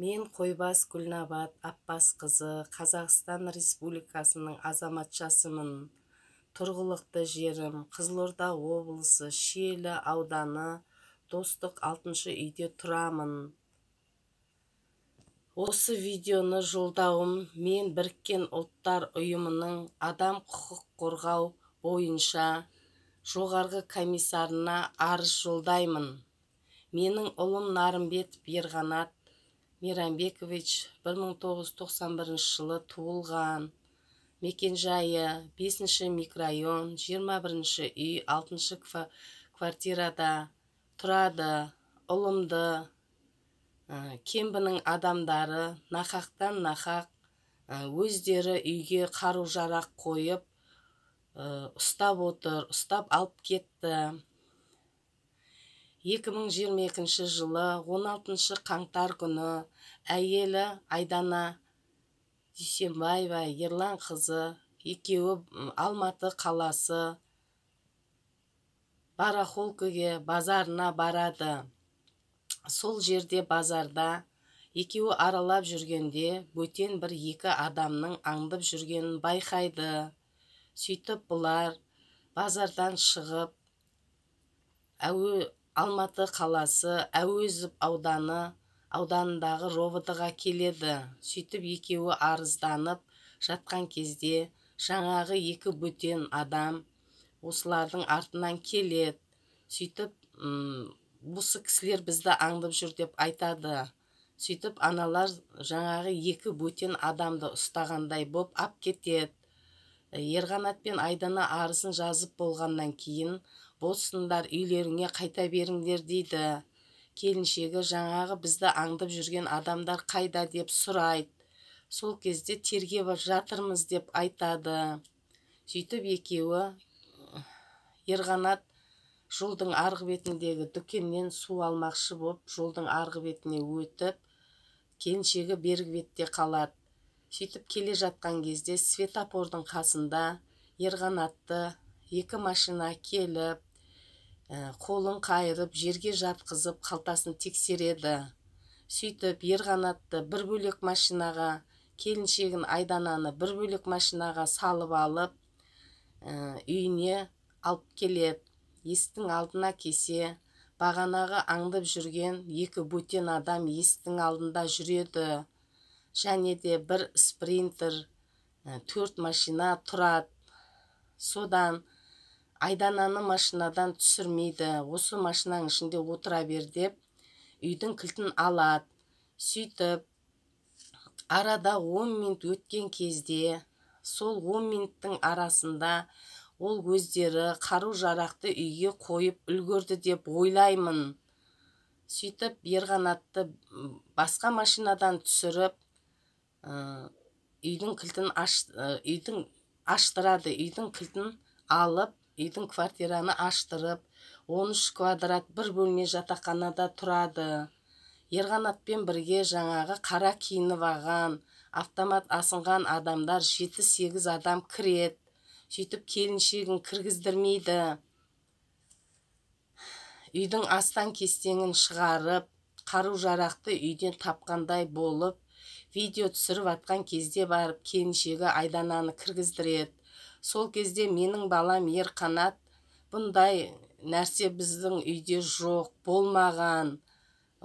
мен қойбас гүлнабат қызы, қазақстан республикасының азаматшасымын тұрғылықты жерім қызылорда облысы шиелі ауданы достық алтыншы үйде тұрамын осы видеоны жолдауым мен біріккен ұлттар ұйымының адам құқық қорғау бойынша жоғарғы комиссарына арыз жолдаймын менің ұлым нарымбетов ерғанат мейрамбекович 1991 жылы туылған мекенжайы 5 микрорайон 21 үй 6 квартирада тұрады ұлымды кембінің адамдары нақақтан нақақ өздері үйге қару жарақ қойып ұстап отыр ұстап алып кетті 2022 жылы 16 қаңтар күні әйелі айдана дүйсенбаева Қызы екеуі алматы қаласы барахолкіге базарына барады сол жерде базарда екеуі аралап жүргенде бөтен бір екі адамның аңдып жүргенін байқайды сөйтіп бұлар базардан шығып әуі алматы қаласы әуезов ауданы ауданындағы ға келеді сөйтіп екеуі арызданып жатқан кезде жаңағы екі бөтен адам осылардың артынан келет. сөйтіп бұсы осы кісілер бізді аңдып жүр деп айтады сөйтіп аналар жаңағы екі бөтен адамды ұстағандай боп ап кетеді ерғанат пен айдана арызын жазып болғаннан кейін боссындар үйлеріңе қайта беріңдер дейді келіншегі жаңағы бізді аңдып жүрген адамдар қайда деп сұрайды сол кезде тергеп жатырмыз деп айтады сөйтіп екеуі ерғанат жолдың арғы бетіндегі дүкеннен су алмақшы болып жолдың арғы бетіне өтіп келіншегі бергі бетте қалады сөйтіп келе жатқан кезде светофордың қасында ерғанатты екі машина келіп Ә, қолын қайырып жерге жатқызып қалтасын тексереді сөйтіп ерғанатты бір бөлек машинаға келіншегін айдананы бір бөлек машинаға салып алып ә, үйіне алып келеді есіктің алдына кесе бағанағы аңдып жүрген екі бөтен адам естің алдында жүреді және де бір спринтер ә, төрт машина тұрады содан айдананы машинадан түсірмейді осы машинаның ішінде отыра бер деп үйдің кілтін алады сөйтіп арада 10 минут өткен кезде сол 10 минуттың арасында ол өздері қару жарақты үйге қойып үлгерді деп ойлаймын сөйтіп ерғанатты басқа машинадан түсіріп үйдің кілтін аш, үйдің аштырады үйдің кілтін алып үйдің квартираны аштырып 13 квадрат бір бөлме жатақханада тұрады Ерғанатпен бірге жаңағы қара киініп алған автомат асынған адамдар жеті сегіз адам кіреді сөйтіп келіншегін кіргіздірмейді үйдің астан кестеңін шығарып қару жарақты үйден тапқандай болып видео түсіріп атқан кезде барып келіншегі айдананы кіргіздіреді сол кезде менің балам ер қанат, бұндай нәрсе біздің үйде жоқ болмаған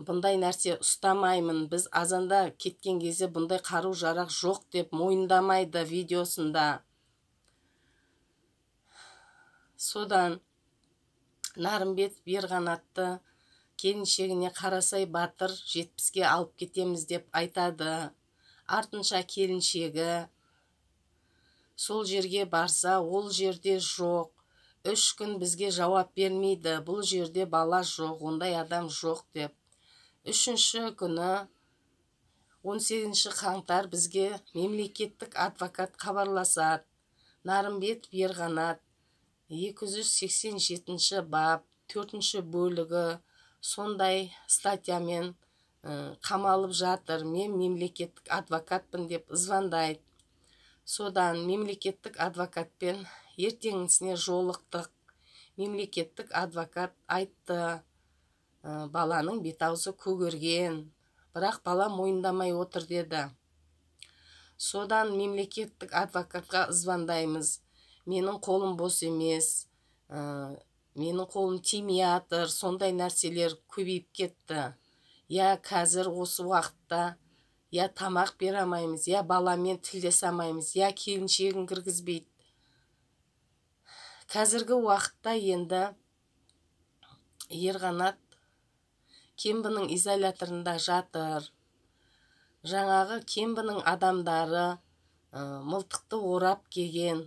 бұндай нәрсе ұстамаймын біз азанда кеткен кезде бұндай қару жарақ жоқ деп мойындамайды видеосында содан нарымбет ерқанатты келіншегіне қарасай батыр жетпіске алып кетеміз деп айтады артынша келіншегі сол жерге барса ол жерде жоқ үш күн бізге жауап бермейді бұл жерде бала жоқ ондай адам жоқ деп үшінші күні 18 қаңтар бізге мемлекеттік адвокат хабарласады нарымбет берғанат 287 бап 4 бөлігі сондай статьямен қамалып жатыр мен мемлекеттік адвокатпын деп звондайды содан мемлекеттік адвокатпен ертеңісіне жолықтық мемлекеттік адвокат айтты «Ә, баланың бет-аузы көгерген бірақ бала мойындамай отыр деді содан мемлекеттік адвокатқа звондаймыз менің қолым бос емес ә, менің қолым тимей жатыр сондай нәрселер көбейіп кетті иә қазір осы уақытта я тамақ бере алмаймыз я баламен тілдесе алмаймыз я келіншегін кіргізбейді қазіргі уақытта енді ерғанат кембінің изоляторында жатыр жаңағы кембінің адамдары ә, мылтықты орап келген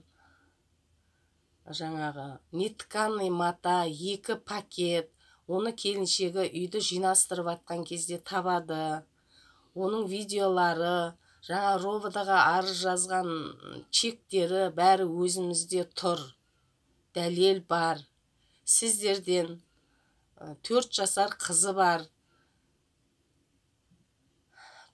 жаңағы нетканный мата екі пакет оны келіншегі үйді жинастырып жатқан кезде табады оның видеолары жаңа ға арыз жазған чектері бәрі өзімізде тұр дәлел бар сіздерден төрт жасар қызы бар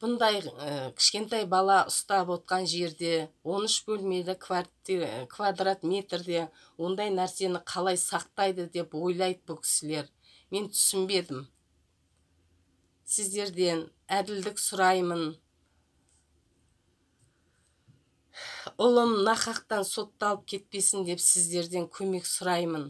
бұндай ә, кішкентай бала ұстап отқан жерде 13 бөлмелі квадрат метрде ондай нәрсені қалай сақтайды деп ойлайды бұл кісілер мен түсінбедім сіздерден әділдік сұраймын ұлым нақақтан сотталып кетпесін деп сіздерден көмек сұраймын